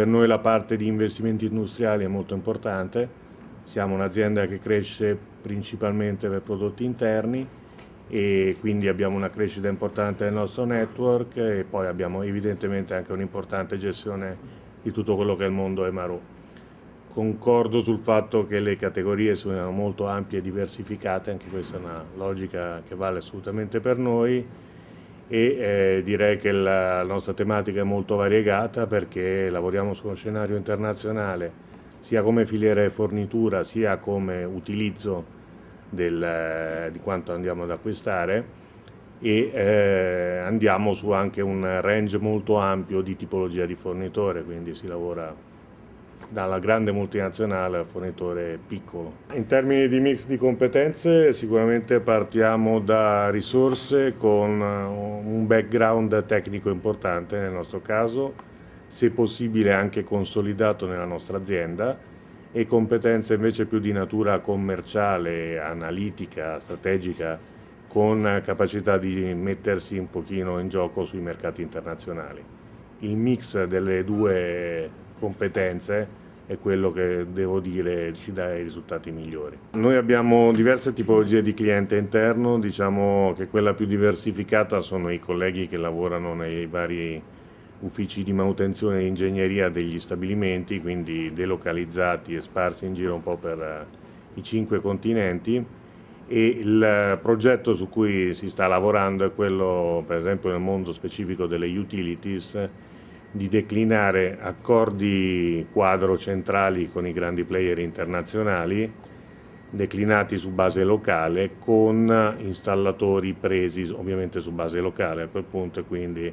Per noi la parte di investimenti industriali è molto importante, siamo un'azienda che cresce principalmente per prodotti interni e quindi abbiamo una crescita importante del nostro network e poi abbiamo evidentemente anche un'importante gestione di tutto quello che è il mondo Emaro. Concordo sul fatto che le categorie sono molto ampie e diversificate, anche questa è una logica che vale assolutamente per noi e eh, direi che la nostra tematica è molto variegata perché lavoriamo su uno scenario internazionale sia come filiera e fornitura sia come utilizzo del, eh, di quanto andiamo ad acquistare e eh, andiamo su anche un range molto ampio di tipologia di fornitore, quindi si lavora dalla grande multinazionale al fornitore piccolo. In termini di mix di competenze sicuramente partiamo da risorse con eh, un background tecnico importante nel nostro caso, se possibile anche consolidato nella nostra azienda e competenze invece più di natura commerciale, analitica, strategica con capacità di mettersi un pochino in gioco sui mercati internazionali il mix delle due competenze è quello che devo dire ci dà i risultati migliori. Noi abbiamo diverse tipologie di cliente interno, diciamo che quella più diversificata sono i colleghi che lavorano nei vari uffici di manutenzione e ingegneria degli stabilimenti, quindi delocalizzati e sparsi in giro un po' per eh, i cinque continenti e il progetto su cui si sta lavorando è quello per esempio nel mondo specifico delle utilities di declinare accordi quadro centrali con i grandi player internazionali declinati su base locale con installatori presi ovviamente su base locale a quel punto e quindi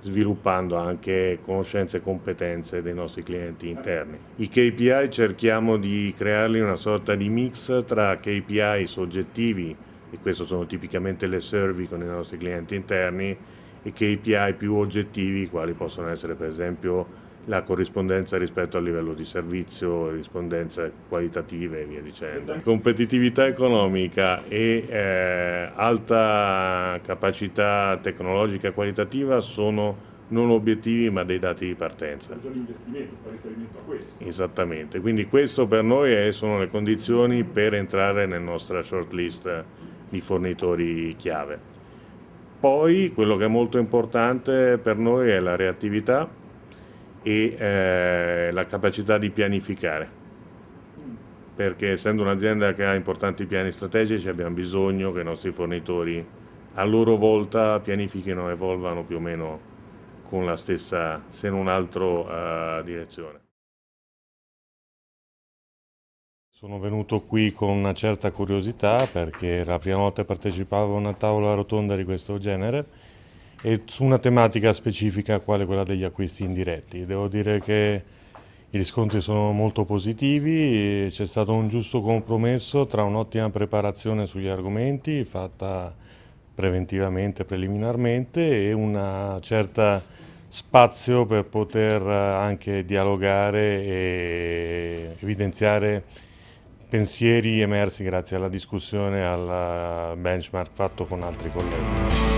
sviluppando anche conoscenze e competenze dei nostri clienti interni. I KPI cerchiamo di crearli una sorta di mix tra KPI soggettivi e questo sono tipicamente le survey con i nostri clienti interni i KPI più oggettivi, quali possono essere per esempio la corrispondenza rispetto al livello di servizio, rispondenza qualitativa e via dicendo. Competitività economica e eh, alta capacità tecnologica qualitativa sono non obiettivi ma dei dati di partenza. Già l'investimento fa riferimento a questo. Esattamente, quindi questo per noi sono le condizioni per entrare nella nostra shortlist di fornitori chiave. Poi quello che è molto importante per noi è la reattività e eh, la capacità di pianificare, perché essendo un'azienda che ha importanti piani strategici abbiamo bisogno che i nostri fornitori a loro volta pianifichino e evolvano più o meno con la stessa, se non altro, eh, direzione. Sono venuto qui con una certa curiosità perché la prima volta che partecipavo a una tavola rotonda di questo genere e su una tematica specifica quale quella degli acquisti indiretti. Devo dire che i riscontri sono molto positivi, c'è stato un giusto compromesso tra un'ottima preparazione sugli argomenti fatta preventivamente, preliminarmente e un certo spazio per poter anche dialogare e evidenziare pensieri emersi grazie alla discussione, e al eh, benchmark fatto con altri colleghi.